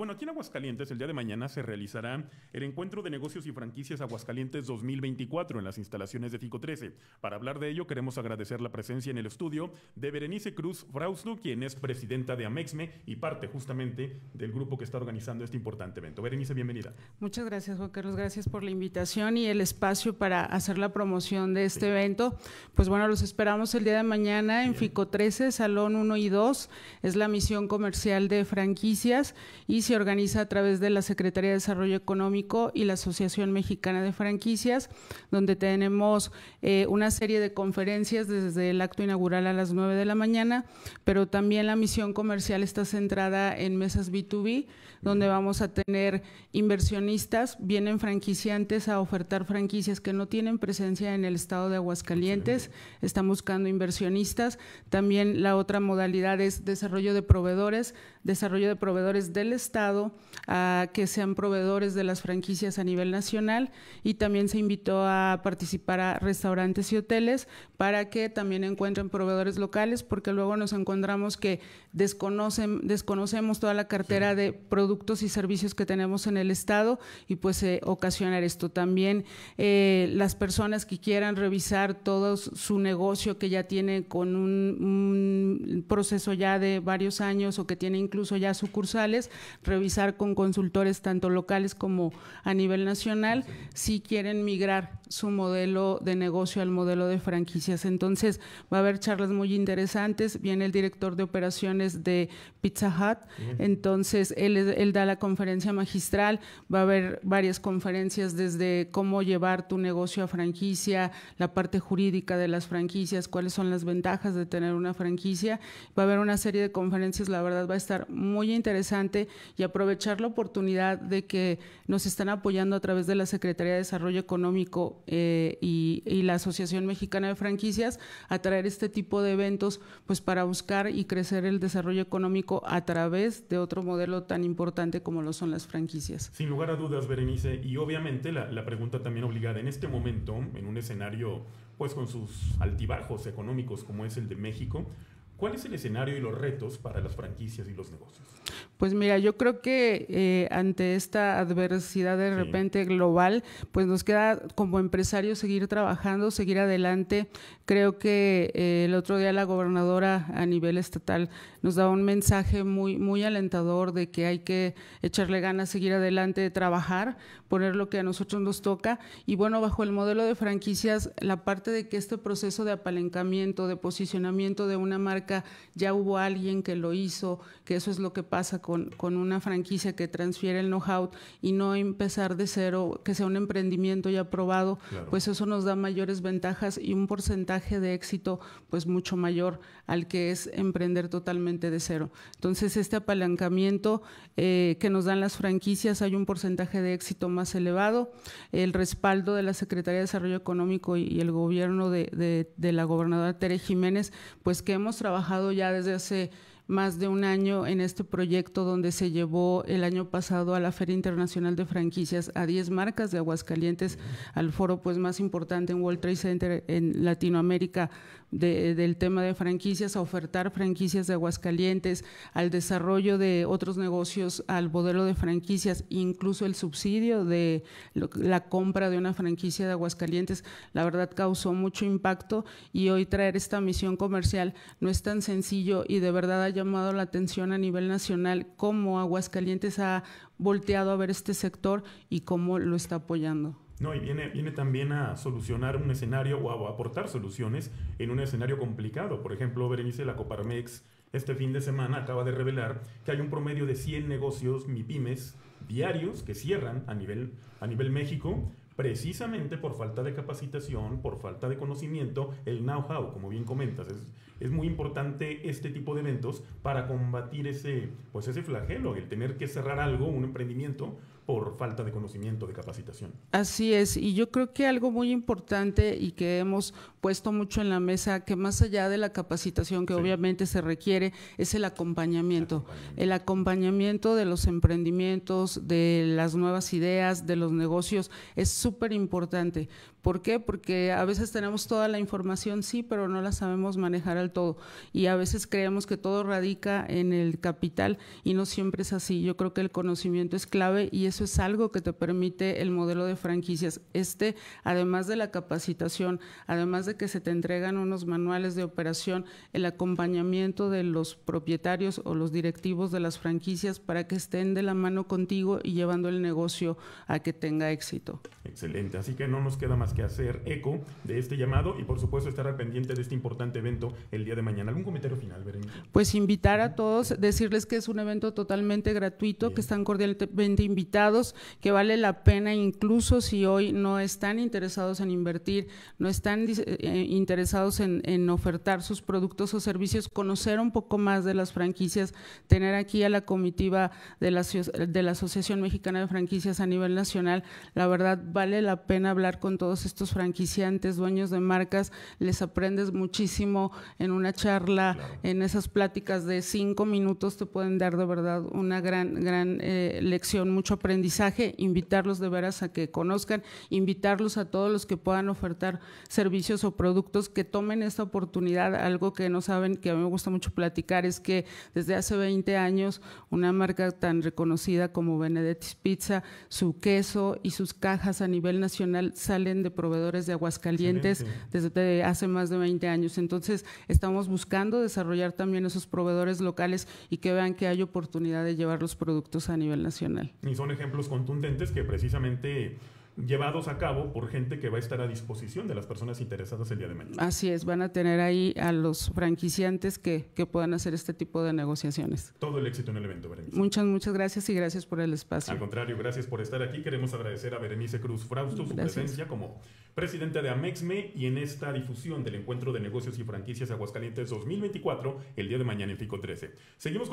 bueno, aquí en Aguascalientes el día de mañana se realizará el encuentro de negocios y franquicias Aguascalientes 2024 en las instalaciones de FICO 13. Para hablar de ello, queremos agradecer la presencia en el estudio de Berenice Cruz Frausto, quien es presidenta de Amexme y parte justamente del grupo que está organizando este importante evento. Berenice, bienvenida. Muchas gracias, Juan Carlos. Gracias por la invitación y el espacio para hacer la promoción de este evento. Pues bueno, los esperamos el día de mañana en FICO 13, Salón 1 y 2. Es la misión comercial de franquicias y se organiza a través de la Secretaría de Desarrollo Económico y la Asociación Mexicana de Franquicias, donde tenemos eh, una serie de conferencias desde el acto inaugural a las 9 de la mañana, pero también la misión comercial está centrada en mesas B2B, donde vamos a tener inversionistas, vienen franquiciantes a ofertar franquicias que no tienen presencia en el estado de Aguascalientes, están buscando inversionistas. También la otra modalidad es desarrollo de proveedores, desarrollo de proveedores del estado a que sean proveedores de las franquicias a nivel nacional y también se invitó a participar a restaurantes y hoteles para que también encuentren proveedores locales porque luego nos encontramos que desconocen, desconocemos toda la cartera de productos y servicios que tenemos en el Estado y pues ocasionar esto. También eh, las personas que quieran revisar todo su negocio que ya tiene con un, un proceso ya de varios años o que tiene incluso ya sucursales, revisar con consultores tanto locales como a nivel nacional si quieren migrar su modelo de negocio al modelo de franquicias. Entonces va a haber charlas muy interesantes, viene el director de operaciones de Pizza Hut, entonces él, él da la conferencia magistral, va a haber varias conferencias desde cómo llevar tu negocio a franquicia, la parte jurídica de las franquicias, cuáles son las ventajas de tener una franquicia, va a haber una serie de conferencias, la verdad va a estar muy interesante y aprovechar la oportunidad de que nos están apoyando a través de la Secretaría de Desarrollo Económico eh, y, la Asociación Mexicana de Franquicias a traer este tipo de eventos pues para buscar y crecer el desarrollo económico a través de otro modelo tan importante como lo son las franquicias. Sin lugar a dudas, Berenice, y obviamente la, pregunta también obligada en este momento, en un escenario pues con sus altibajos económicos como es el de México, ¿Cuál es el escenario y los retos para las franquicias y los negocios? Pues mira, yo creo que eh, ante esta adversidad de repente global, pues nos queda como empresarios seguir trabajando, seguir adelante. Creo que eh, el otro día la gobernadora a nivel estatal nos daba un mensaje muy, muy alentador de que hay que echarle ganas, seguir adelante, trabajar, poner lo que a nosotros nos toca. Y bueno, bajo el modelo de franquicias, la parte de que este proceso de apalancamiento, de posicionamiento de una marca, ya hubo alguien que lo hizo, que eso es lo que pasa con, una franquicia que transfiere el know-how y no empezar de cero, que sea un emprendimiento ya probado, pues eso nos da mayores ventajas y un porcentaje de éxito pues mucho mayor al que es emprender totalmente de cero. Entonces este apalancamiento eh, que nos dan las franquicias hay un porcentaje de éxito más elevado, el respaldo de la Secretaría de Desarrollo Económico y, el gobierno de, de la gobernadora Tere Jiménez, pues que hemos trabajado ya desde hace más de un año en este proyecto donde se llevó el año pasado a la Feria Internacional de Franquicias a 10 marcas de Aguascalientes, al foro pues más importante en World Trade Center en Latinoamérica del tema de franquicias, a ofertar franquicias de Aguascalientes, al desarrollo de otros negocios, al modelo de franquicias, incluso el subsidio de la compra de una franquicia de Aguascalientes, la verdad causó mucho impacto y hoy traer esta misión comercial no es tan sencillo y de verdad hay llamado la atención a nivel nacional, cómo Aguascalientes ha volteado a ver este sector y cómo lo está apoyando. No, y viene, viene también a solucionar un escenario o a aportar soluciones en un escenario complicado. Por ejemplo, Berenice, la Coparmex, este fin de semana acaba de revelar que hay un promedio de 100 negocios MIPIMES diarios que cierran a nivel, a nivel México precisamente por falta de capacitación, por falta de conocimiento, el know-how, como bien comentas. Es, muy importante este tipo de eventos para combatir ese, pues ese flagelo, el tener que cerrar algo, un emprendimiento, falta de conocimiento, de capacitación. Así es, y yo creo que algo muy importante y que hemos puesto mucho en la mesa, que más allá de la capacitación que obviamente se requiere, es el acompañamiento. acompañamiento. El acompañamiento de los emprendimientos, de las nuevas ideas, de los negocios, es súper importante. ¿Por qué? Porque a veces tenemos toda la información, sí, pero no la sabemos manejar al todo. Y a veces creemos que todo radica en el capital y no siempre es así. Yo creo que el conocimiento es clave y es es algo que te permite el modelo de franquicias. Este, además de la capacitación, además de que se te entregan unos manuales de operación, el acompañamiento de los propietarios o los directivos de las franquicias para que estén de la mano contigo y llevando el negocio a que tenga éxito. Excelente, así que no nos queda más que hacer eco de este llamado y por supuesto estar al pendiente de este importante evento el día de mañana. ¿Algún comentario final, Berenice? Pues invitar a todos, decirles que es un evento totalmente gratuito, que están cordialmente invitados que vale la pena incluso si hoy no están interesados en invertir, no están eh, interesados en, en ofertar sus productos o servicios, conocer un poco más de las franquicias, tener aquí a la comitiva de la, de la Asociación Mexicana de Franquicias a nivel nacional. La verdad vale la pena hablar con todos estos franquiciantes, dueños de marcas, les aprendes muchísimo en una charla, en esas pláticas de cinco minutos te pueden dar de verdad una gran, gran eh, lección, mucho aprendizaje aprendizaje, invitarlos de veras a que conozcan, invitarlos a todos los que puedan ofertar servicios o productos que tomen esta oportunidad. Algo que no saben, que a mí me gusta mucho platicar, es que desde hace 20 años una marca tan reconocida como Benedetti's Pizza, su queso y sus cajas a nivel nacional salen de proveedores de Aguascalientes desde hace más de 20 años. Entonces, estamos buscando desarrollar también esos proveedores locales y que vean que hay oportunidad de llevar los productos a nivel nacional ejemplos contundentes que precisamente llevados a cabo por gente que va a estar a disposición de las personas interesadas el día de mañana. Así es, van a tener ahí a los franquiciantes que, puedan hacer este tipo de negociaciones. Todo el éxito en el evento, Berenice. Muchas, muchas gracias y gracias por el espacio. Al contrario, gracias por estar aquí. Queremos agradecer a Berenice Cruz Frausto su presencia como presidente de Amexme y en esta difusión del Encuentro de Negocios y Franquicias Aguascalientes 2024 el día de mañana en FICO 13. Seguimos